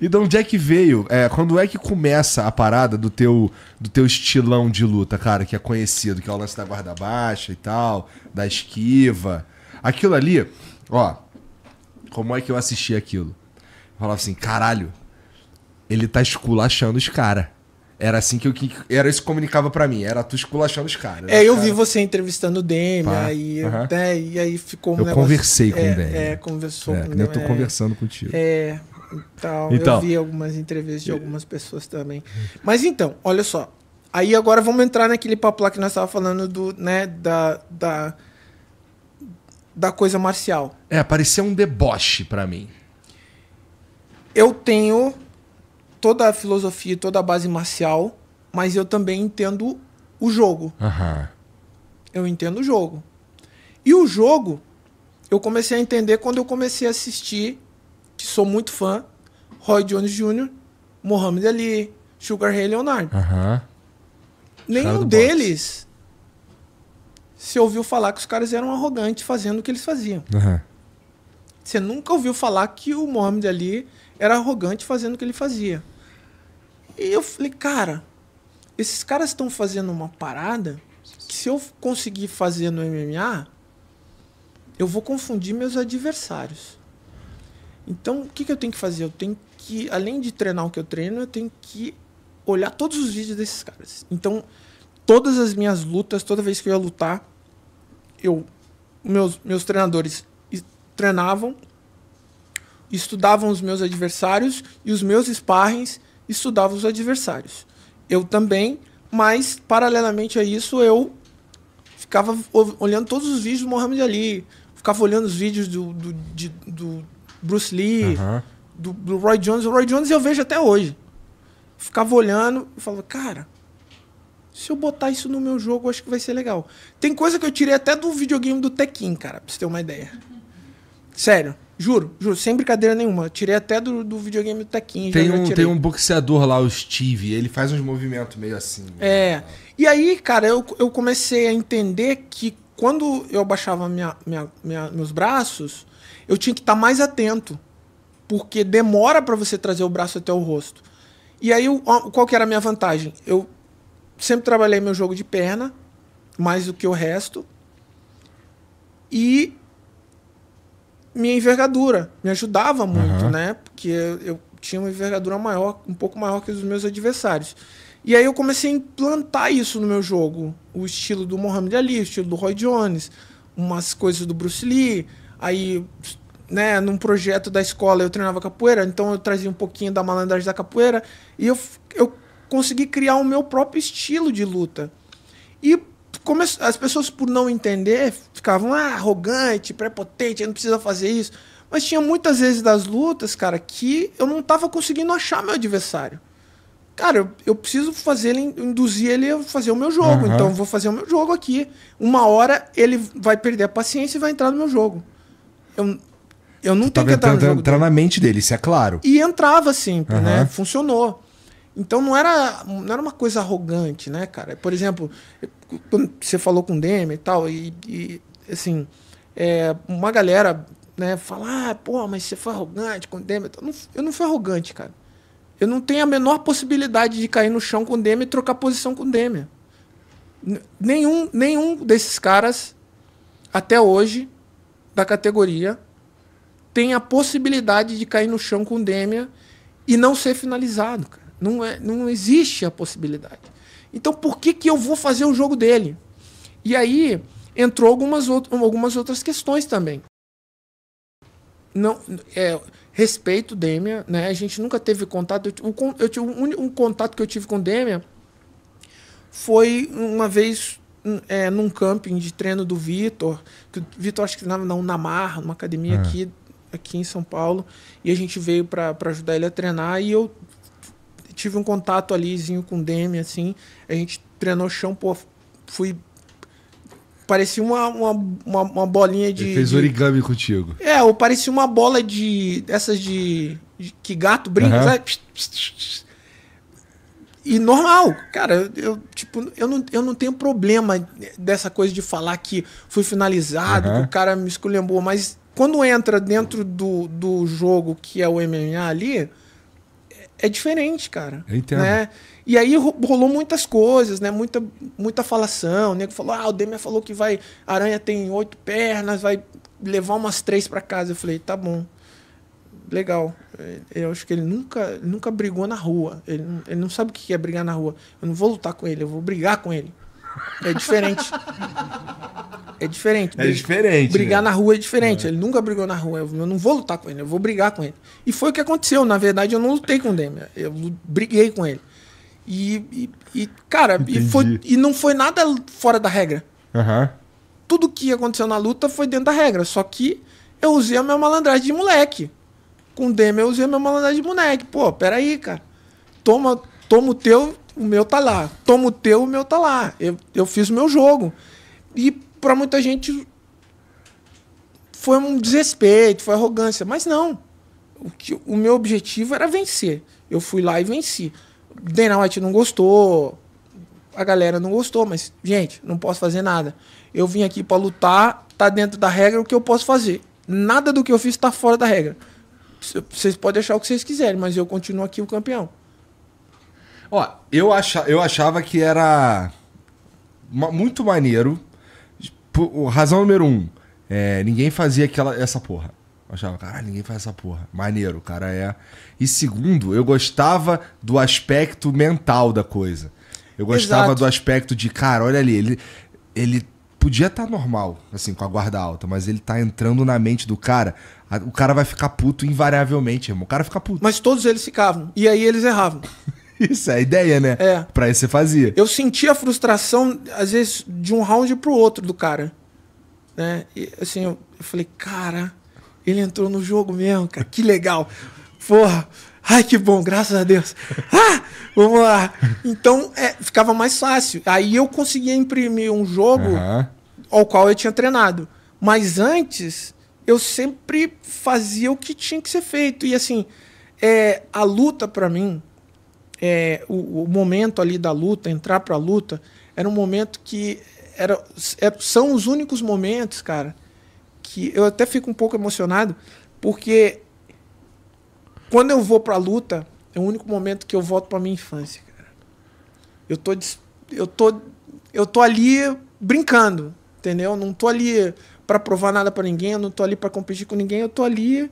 E de onde é que veio? É, quando é que começa a parada do teu, do teu estilão de luta, cara, que é conhecido, que é o lance da guarda baixa e tal, da esquiva. Aquilo ali, ó, como é que eu assisti aquilo? Eu falava assim, caralho, ele tá esculachando os caras. Era assim que eu que era isso que comunicava para mim, era tu esculachando os caras. É, eu cara. vi você entrevistando o Demi, Pá, aí, uh -huh. né, e aí ficou um Eu negócio, conversei com é, o Demi. É, conversou é, com o Demi. Eu tô é, conversando contigo. É, então, então, eu vi algumas entrevistas de algumas pessoas também. Mas então, olha só. Aí agora vamos entrar naquele papo lá que nós estávamos falando do, né, da, da, da coisa marcial. É, parecia um deboche para mim. Eu tenho toda a filosofia, toda a base marcial, mas eu também entendo o jogo. Uhum. Eu entendo o jogo. E o jogo, eu comecei a entender quando eu comecei a assistir que sou muito fã, Roy Jones Jr., Muhammad Ali, Sugar Ray Leonard. Nenhum deles se ouviu falar que os caras eram arrogantes fazendo o que eles faziam. Você nunca ouviu falar que o Muhammad Ali era arrogante fazendo o que ele fazia. E eu falei, cara, esses caras estão fazendo uma parada que se eu conseguir fazer no MMA, eu vou confundir meus adversários. Então, o que, que eu tenho que fazer? Eu tenho que, além de treinar o que eu treino, eu tenho que olhar todos os vídeos desses caras. Então, todas as minhas lutas, toda vez que eu ia lutar, eu, meus, meus treinadores treinavam, estudavam os meus adversários e os meus sparrings estudavam os adversários. Eu também, mas paralelamente a isso, eu ficava olhando todos os vídeos do Mohamed Ali, ficava olhando os vídeos do, do, de, do Bruce Lee, do, do, Roy Jones. O Roy Jones eu vejo até hoje. Ficava olhando e falava, cara, se eu botar isso no meu jogo, acho que vai ser legal. Tem coisa que eu tirei até do videogame do Tekken, cara, pra você ter uma ideia. Sério. Juro, juro, sem brincadeira nenhuma. Tirei até do, do videogame do Tekken. Tem, um, tem um boxeador lá, o Steve, ele faz uns movimentos meio assim. Né? É. Né? E aí, cara, eu, eu comecei a entender que quando eu abaixava minha, minha, minha, meus braços, eu tinha que estar mais atento, porque demora para você trazer o braço até o rosto. E aí, qual que era a minha vantagem? Eu sempre trabalhei meu jogo de perna, mais do que o resto, e minha envergadura me ajudava muito, uhum. né? Porque eu, eu tinha uma envergadura maior, um pouco maior que os meus adversários. E aí eu comecei a implantar isso no meu jogo. O estilo do Muhammad Ali, o estilo do Roy Jones, umas coisas do Bruce Lee, Aí, né, num projeto da escola eu treinava capoeira, então eu trazia um pouquinho da malandragem da capoeira e eu, eu consegui criar o meu próprio estilo de luta. E como as pessoas, por não entender, ficavam ah, arrogante, prepotente, não precisa fazer isso. Mas tinha muitas vezes das lutas, cara, que eu não tava conseguindo achar meu adversário. Cara, eu, preciso fazer ele, induzir ele a fazer o meu jogo. Uhum. Então, vou fazer o meu jogo aqui. Uma hora ele vai perder a paciência e vai entrar no meu jogo. Eu, eu não tá tenho que entrar no jogo entrar na mente dele, isso é claro. E entrava sempre, uhum. né? Funcionou. Então não era, não era uma coisa arrogante, né, cara? Por exemplo, quando você falou com o Demi e tal, e, e assim, é, uma galera né, fala, ah, pô, mas você foi arrogante com o Demi. Eu não, eu não fui arrogante, cara. Eu não tenho a menor possibilidade de cair no chão com o Demi e trocar posição com o Demi. Nenhum, nenhum desses caras, até hoje, da categoria tem a possibilidade de cair no chão com o e não ser finalizado. Cara. Não, é, não existe a possibilidade. Então por que, que eu vou fazer o jogo dele? E aí entrou algumas, out algumas outras questões também. Não, é, respeito o né? A gente nunca teve contato. Eu, eu, eu, um, um contato que eu tive com o foi uma vez é, num camping de treino do Vitor, que o Vitor acho que na, na Unamar, numa academia é. aqui, aqui em São Paulo, e a gente veio para ajudar ele a treinar e eu tive um contato alizinho com o Demi, assim, a gente treinou chão, pô, fui parecia uma, uma, uma, uma, bolinha de. Ele fez origami de... contigo. É, ou parecia uma bola de. Essas de. de... que gato brinca, uhum. sabe? Psh, psh, psh, e normal, cara, eu, tipo, eu não, eu não tenho problema dessa coisa de falar que fui finalizado, uhum. que o cara me esculhambou, mas quando entra dentro do, do jogo que é o MMA ali, é, é diferente, cara. Eu entendo. Né? E aí rolou muitas coisas, né? Muita, muita falação. O nego falou: ah, o Demian falou que vai. Aranha tem oito pernas, vai levar umas três para casa. Eu falei: tá bom legal. É, eu acho que ele nunca, nunca brigou na rua. Ele, ele não sabe o que é brigar na rua. Eu não vou lutar com ele, eu vou brigar com ele. É diferente. é diferente. É diferente. Brigar né? na rua é diferente. É. Ele nunca brigou na rua. Eu, não vou lutar com ele, eu vou brigar com ele. E foi o que aconteceu. Na verdade, eu não lutei com o Demian. Eu briguei com ele. E, e, e cara, e, foi, e não foi nada fora da regra. Uhum. Tudo que aconteceu na luta foi dentro da regra. Só que eu usei a minha malandragem de moleque. Com o eu usei a minha malandragem de moleque. Pô, peraí, cara. Toma, toma o teu, o meu tá lá. Toma o teu, o meu tá lá. Eu, eu fiz o meu jogo. E para muita gente foi um desrespeito, foi arrogância. Mas não. O, que, o meu objetivo era vencer. Eu fui lá e venci. Dana White não gostou, a galera não gostou, mas, gente, não posso fazer nada. Eu vim aqui para lutar, tá dentro da regra o que eu posso fazer. Nada do que eu fiz tá fora da regra. Vocês podem achar o que vocês quiserem, mas eu continuo aqui o campeão. Ó, eu, acha, eu achava que era muito maneiro. Por, razão número um, é, ninguém fazia aquela, essa porra. Eu achava, caralho, ninguém faz essa porra. Maneiro, cara é. E segundo, eu gostava do aspecto mental da coisa. Eu gostava Exato. do aspecto de, cara, olha ali, ele, ele podia estar tá normal, assim, com a guarda alta, mas ele tá entrando na mente do cara o cara vai ficar puto invariavelmente, irmão. O cara fica puto. Mas todos eles ficavam. E aí eles erravam. isso é a ideia, né? É. Pra isso você fazia. Eu sentia a frustração, às vezes, de um round pro outro do cara. Né? E, assim, eu, eu falei, cara, ele entrou no jogo mesmo, cara. Que legal. Porra. Ai, que bom, graças a Deus. Ah, vamos lá. Então, é, ficava mais fácil. Aí eu conseguia imprimir um jogo uhum. ao qual eu tinha treinado. Mas antes, eu sempre fazia o que tinha que ser feito. E assim, é, a luta para mim, é, o, o, momento ali da luta, entrar para a luta, era um momento que era, é, são os únicos momentos, cara, que eu até fico um pouco emocionado, porque quando eu vou para a luta, é o único momento que eu volto para minha infância, cara. Eu tô eu tô eu tô ali brincando, entendeu? Não tô ali para provar nada para ninguém, eu não tô ali para competir com ninguém, eu tô ali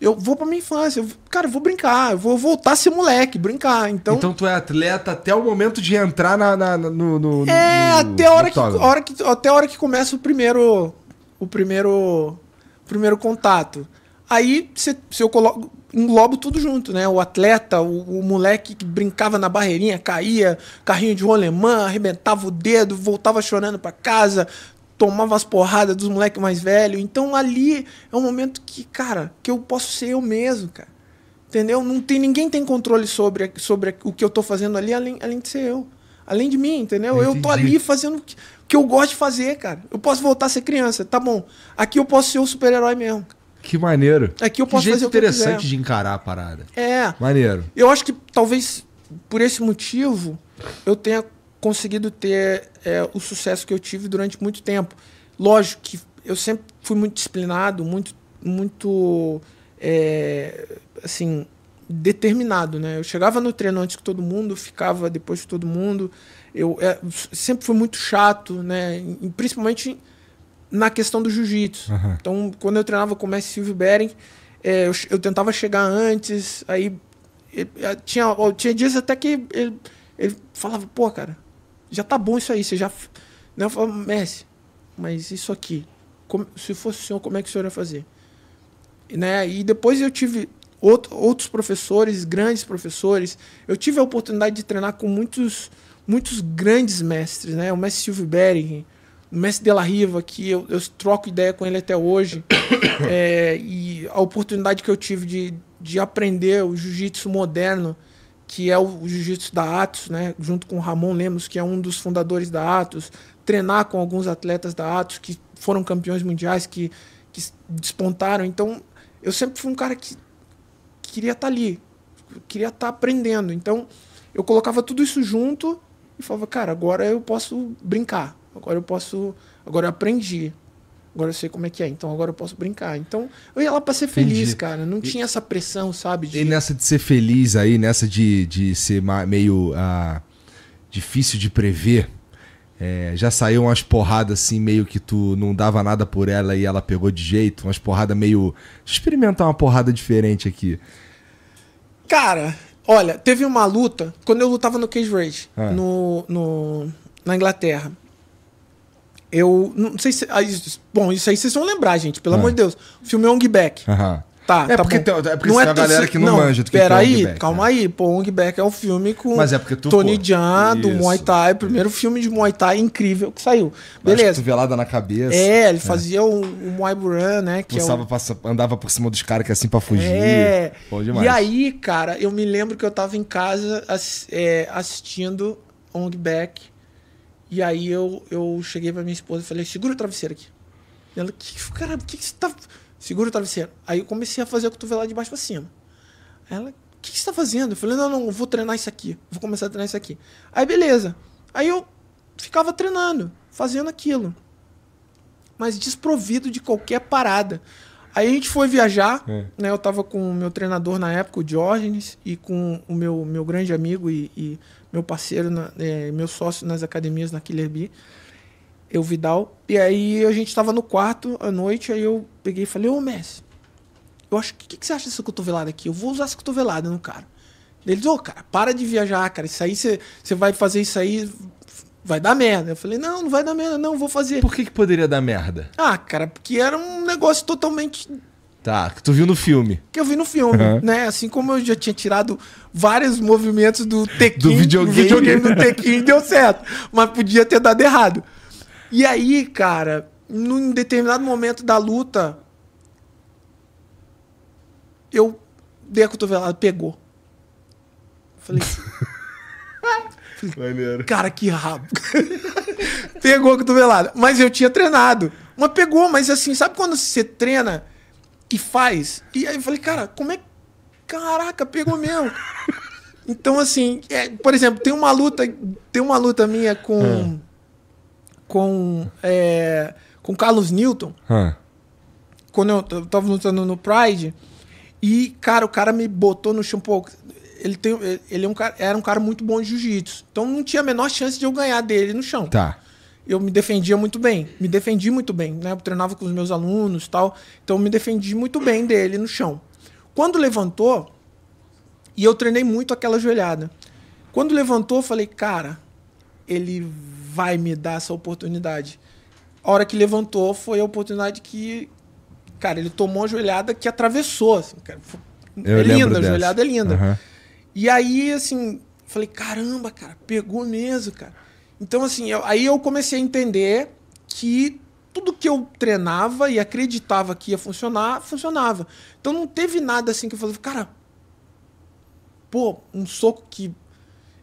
eu vou pra minha infância, eu, cara, eu vou brincar, eu vou voltar a ser moleque, brincar. Então, então tu é atleta até o momento de entrar na, na no, no, É, no, até, a hora que, hora que, até a hora que começa o primeiro. O primeiro. O primeiro contato. Aí se, se eu coloco. Englobo tudo junto, né? O atleta, o, o, moleque que brincava na barreirinha, caía, carrinho de rolemã, arrebentava o dedo, voltava chorando para casa, tomava as porradas dos moleques mais velhos. Então ali é um momento que, cara, que eu posso ser eu mesmo, cara. Entendeu? Não tem, ninguém tem controle sobre, sobre o que eu tô fazendo ali, além, além de ser eu. Além de mim, entendeu? Entendi. Eu tô ali fazendo o que, o que eu gosto de fazer, cara. Eu posso voltar a ser criança, tá bom. Aqui eu posso ser o super-herói mesmo. Que maneiro. Aqui eu posso que jeito fazer interessante o que eu de encarar a parada. É. Maneiro. Eu acho que talvez por esse motivo eu tenha conseguido ter é, o sucesso que eu tive durante muito tempo. Lógico que eu sempre fui muito disciplinado, muito, muito é, assim, determinado, né? Eu chegava no treino antes que todo mundo, ficava depois de todo mundo. Eu é, sempre fui muito chato, né? E, principalmente na questão do jiu-jitsu. Uhum. Então, quando eu treinava com o mestre Silvio Bering, é, eu, eu, tentava chegar antes, aí... tinha, tinha dias até que ele, ele falava, pô, cara, já tá bom isso aí, você já. Né? Eu falo, Messi, mas isso aqui, como, se fosse o senhor, como é que o senhor ia fazer? E, né? e depois eu tive outro, outros professores, grandes professores. Eu tive a oportunidade de treinar com muitos, muitos grandes mestres, né? O mestre Silvio Bering, o mestre De La Riva, que eu, eu troco ideia com ele até hoje. é, e a oportunidade que eu tive de, de aprender o jiu-jitsu moderno que é o jiu-jitsu da Atos, né, junto com o Ramon Lemos, que é um dos fundadores da Atos, treinar com alguns atletas da Atos que foram campeões mundiais, que, que despontaram. Então, eu sempre fui um cara que queria estar tá ali, queria estar tá aprendendo. Então, eu colocava tudo isso junto e falava, cara, agora eu posso brincar, agora eu posso, agora eu aprendi, Agora eu sei como é que é, então agora eu posso brincar. Então eu ia lá pra ser feliz, cara. Não e, tinha essa pressão, sabe? De... E nessa de ser feliz aí, nessa de, de ser meio ah, difícil de prever, é, já saiu umas porradas assim, meio que tu não dava nada por ela e ela pegou de jeito? Umas porradas meio. experimentar uma porrada diferente aqui. Cara, olha, teve uma luta quando eu lutava no Cage Rage, ah. no, no, na Inglaterra. Eu não sei se. Aí, bom, isso aí vocês vão lembrar, gente, pelo ah. amor de Deus. O filme é Ong Back. Aham. Tá, é, tá porque, tem, é porque não é a galera que não, não manja Peraí, é né? aí, calma aí. Pô, Ong Beck é o um filme com Mas é porque tu, Tony Jaa, do Muay Thai. Primeiro filme de Muay Thai incrível que saiu. Beleza. Cotovelada na cabeça. É, ele é. fazia o, o Muay Buran, né? Que Pulsava, é passa, andava por cima dos caras que é assim pra fugir. É. Pô, demais. E aí, cara, eu me lembro que eu tava em casa é, assistindo Ong Beck. E aí eu, eu cheguei pra minha esposa e falei, segura o travesseiro aqui. E ela, que, cara, o que, que você tá. Segura o travesseiro. Aí eu comecei a fazer a cotovelada de baixo pra cima. ela, o que, que você tá fazendo? Eu falei, não, não, vou treinar isso aqui. Vou começar a treinar isso aqui. Aí beleza. Aí eu ficava treinando, fazendo aquilo. Mas desprovido de qualquer parada. Aí a gente foi viajar, é. né? Eu tava com o meu treinador na época, o Diógenes, e com o meu, meu grande amigo e, e meu parceiro, na, é, meu sócio nas academias na Killer Bee, eu Vidal. E aí a gente tava no quarto à noite, aí eu peguei e falei, ô Messi, eu acho que, que, que você acha dessa cotovelada aqui? Eu vou usar essa cotovelada no cara. Eles, ô, cara, para de viajar, cara. Isso aí você vai fazer isso aí. Vai dar merda. Eu falei, não, não vai dar merda, não, vou fazer. Por que, que poderia dar merda? Ah, cara, porque era um negócio totalmente Tá, que tu viu no filme. Que eu vi no filme, uhum. né? Assim como eu já tinha tirado vários movimentos do Tekken, do videogame, do, videogame do Tekken, deu certo. Mas podia ter dado errado. E aí, cara, num determinado momento da luta, eu dei a cotovelada, pegou. Falei. Maneiro. Cara, que rabo. pegou a cotovelada. Mas eu tinha treinado. Mas pegou, mas assim, sabe quando você treina que faz. E aí eu falei, cara, como é. que Caraca, pegou mesmo. então, assim, é, por exemplo, tem uma luta, tem uma luta minha com. Hum. Com. É, com Carlos Newton. Hum. Quando eu, eu tava lutando no Pride. E, cara, o cara me botou no chão. Pô, ele, tem, ele é um cara, era um cara muito bom de jiu-jitsu. Então não tinha a menor chance de eu ganhar dele no chão. Tá eu me defendia muito bem. Me defendi muito bem, né? Eu treinava com os meus alunos tal. Então eu me defendi muito bem dele no chão. Quando levantou, e eu treinei muito aquela joelhada. Quando levantou, eu falei, cara, ele vai me dar essa oportunidade. A hora que levantou foi a oportunidade que, cara, ele tomou a joelhada que atravessou. Assim, cara, é linda, a joelhada é linda. Uhum. E aí, assim, falei, caramba, cara, pegou mesmo, cara. Então, assim, eu, aí eu comecei a entender que tudo que eu treinava e acreditava que ia funcionar, funcionava. Então não teve nada assim que eu falei, cara, pô, um soco que.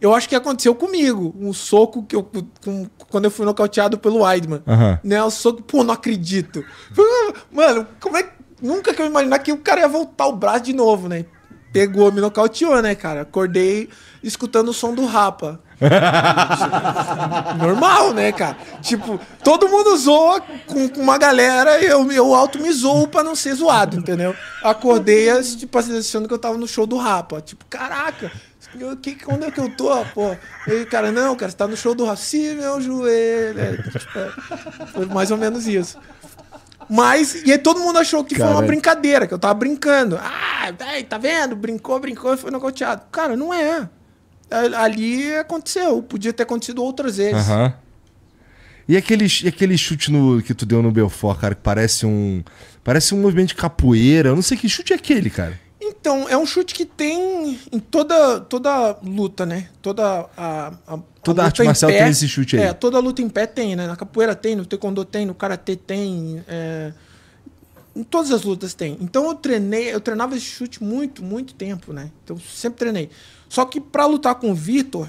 Eu acho que aconteceu comigo. Um soco que eu. Com, quando eu fui nocauteado pelo Weidman. Uhum. Né? O soco, pô, não acredito. Mano, como é que. Nunca que eu imaginar que o cara ia voltar o braço de novo, né? Pegou, me nocauteou, né, cara? Acordei escutando o som do Rapa. Normal, né, cara? Tipo, todo mundo zoa com, uma galera e eu, eu auto me zoo pra não ser zoado, entendeu? Acordei, tipo, achando que eu tava no show do Rapa. Tipo, caraca, eu, que, onde é que eu tô, pô? E cara, não, cara, você tá no show do Rapa. Sim, meu joelho. É, tipo, é, foi mais ou menos isso. Mas, e aí todo mundo achou que foi uma brincadeira, que eu tava brincando. Ah, tá vendo? Brincou, brincou e foi nocauteado. Cara, não é ali aconteceu. Podia ter acontecido outras vezes. Aham. E aquele, aquele chute no, que tu deu no Belfort, cara, que parece um. Parece um movimento de capoeira. Eu não sei que chute é aquele, cara. Então, é um chute que tem em toda, toda luta, né? Toda a. a toda a arte marcial tem esse chute aí. É, toda luta em pé tem, né? Na capoeira tem, no taekwondo tem, no karatê tem. É... Em todas as lutas tem. Então eu treinei, eu treinava esse chute muito, muito tempo, né? Então sempre treinei. Só que para lutar com o Vitor,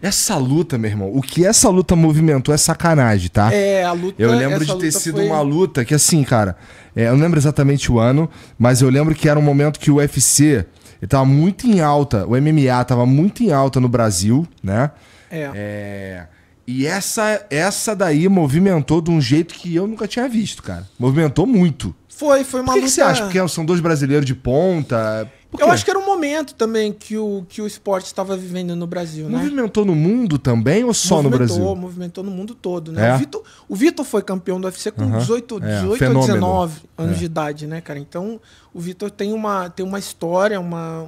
essa luta, meu irmão, o que essa luta movimentou é sacanagem, tá? É, a luta. Eu lembro de ter sido foi... uma luta que, assim, cara, é, eu não lembro exatamente o ano, mas eu lembro que era um momento que o UFC tava muito em alta, o MMA tava muito em alta no Brasil, né? É. é... E essa, essa daí movimentou de um jeito que eu nunca tinha visto, cara. Movimentou muito. Foi, foi uma Por que luta... que você acha? Porque é, são dois brasileiros de ponta. Eu acho que era um momento também que o, que o esporte estava vivendo no Brasil, né? Movimentou no mundo também ou só movimentou, no Brasil? Movimentou movimentou no mundo todo, né? É. O, Vitor, o Vitor foi campeão do UFC com uhum. 18, 18 ou 19 anos é. de idade, né, cara? Então, o Vitor tem uma, tem uma história, uma,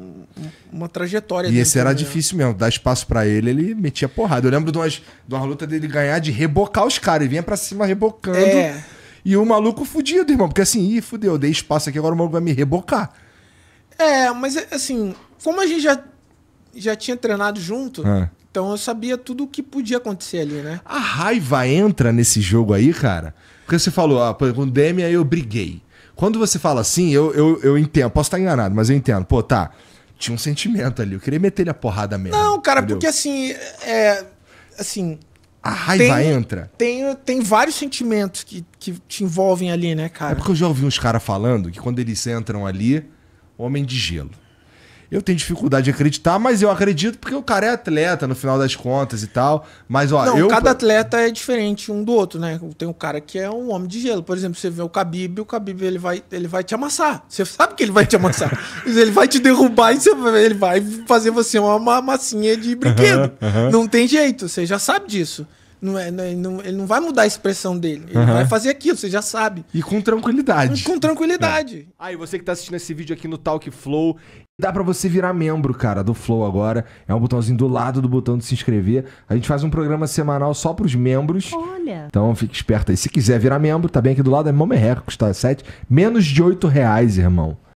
uma trajetória. E esse era difícil mesmo. Dar espaço para ele, ele metia porrada. Eu lembro de, uma de uma luta dele ganhar de rebocar os caras. Ele vinha para cima rebocando. É. E o maluco fudido, irmão. Porque assim, ih, fudeu, dei espaço aqui, agora o maluco vai me rebocar. É, mas é, assim, como a gente já, já tinha treinado junto, é. então eu sabia tudo o que podia acontecer ali, né? A raiva entra nesse jogo aí, cara? Porque você falou, ah, com o Demi aí eu briguei. Quando você fala assim, eu, eu, eu entendo, posso estar enganado, mas eu entendo. Pô, tá, tinha um sentimento ali, eu queria meter ele a porrada mesmo. Não, cara, entendeu? porque assim, é. Assim, a raiva tem, entra. Tem, tem vários sentimentos que, que te envolvem ali, né, cara? É porque eu já ouvi uns caras falando que quando eles entram ali, Homem de Gelo. Eu tenho dificuldade de acreditar, mas eu acredito porque o cara é atleta no final das contas e tal. Mas, ó, Não, eu... cada atleta é diferente um do outro, né? Tem um cara que é um homem de gelo. Por exemplo, você vê o Khabib, o Khabib ele vai, ele vai te amassar. Você sabe que ele vai te amassar. ele vai te derrubar e você, ele vai fazer você uma massinha de brinquedo. Uhum, uhum. Não tem jeito, você já sabe disso. Não é, não é não, ele não vai mudar a expressão dele. Ele uhum. vai fazer aquilo, você já sabe. E com tranquilidade. Com tranquilidade. É. Aí, ah, você que tá assistindo esse vídeo aqui no Talk Flow, Dá para você virar membro, cara, do Flow agora. É um botãozinho do lado do botão de se inscrever. A gente faz um programa semanal só pros membros. Olha. Então fique esperto aí. Se quiser virar membro, tá bem aqui do lado, é Momerreco, custa tá? 7. Menos de 8 reais, irmão.